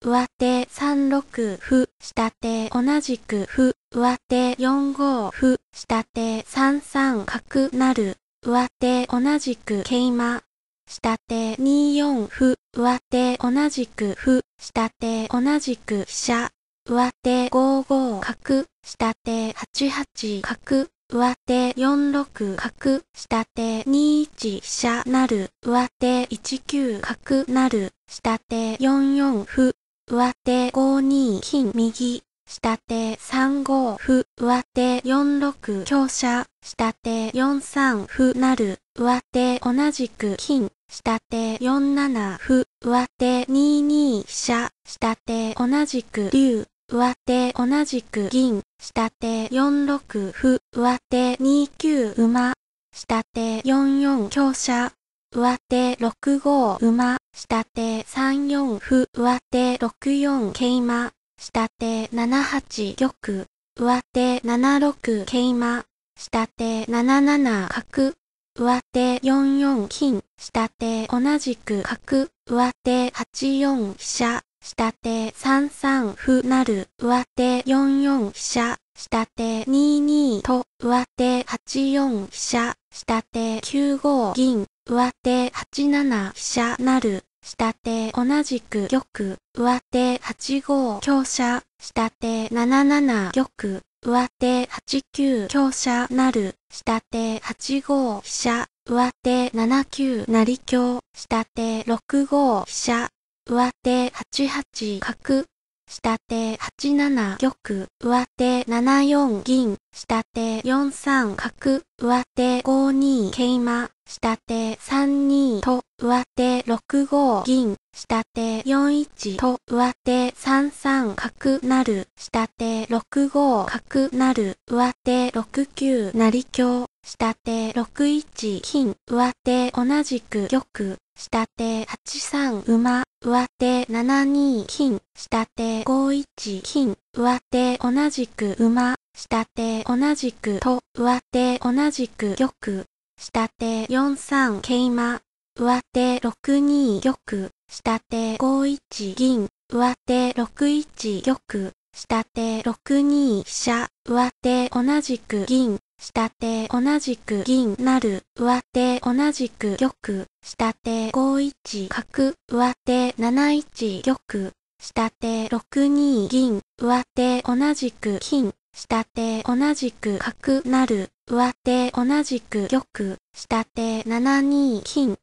上手3六歩、下手同じく歩、上手4五歩、下手3三角なる、上手同じく桂馬、下手2四歩、上手同じく歩、下手同じく飛車、上手5五角、下手8八角、上手4六角、下手2一飛車なる、上手1九角なる、下手4四歩、上手5二金右、下手3五歩、上手4六強者、下手4三歩る上手同じく金、下手4七歩、上手2二飛車、下手同じく竜、上手同じく銀、下手4六歩、上手2九馬、下手4四強者、上手6五馬、下手3四歩、上手6四桂馬、下手7八玉、上手7六桂馬、下手7七角、上手4四金、下手同じく角、上手8四飛車、下手3三歩なる、上手4四飛車、下手2二と、上手8四飛車、下手9五銀、上手8七飛車なる、下手同じく玉、上手8五香車、下手7七玉、上手8九香車なる、下手8五飛車、上手7九成香、下手6五飛車、上手8八角、下手8七玉、上手7四銀、下手4三角、上手5二桂馬、下手3二と上手6五銀、下手4一と上手3三角成、下手6五角成、上手6九成香、下手6一金、上手同じく玉、下手8三馬、上手7二金、下手5一金、上手同じく馬、下手同じくと、上手同じく玉、下手4三桂馬、上手6二玉、下手5一銀、上手6一玉、下手6二飛車、上手同じく銀、下手同じく銀なる、上手同じく玉、下手5一角、上手7一玉、下手6二銀、上手同じく金、下手同じく角なる、上手同じく玉、下手7二金。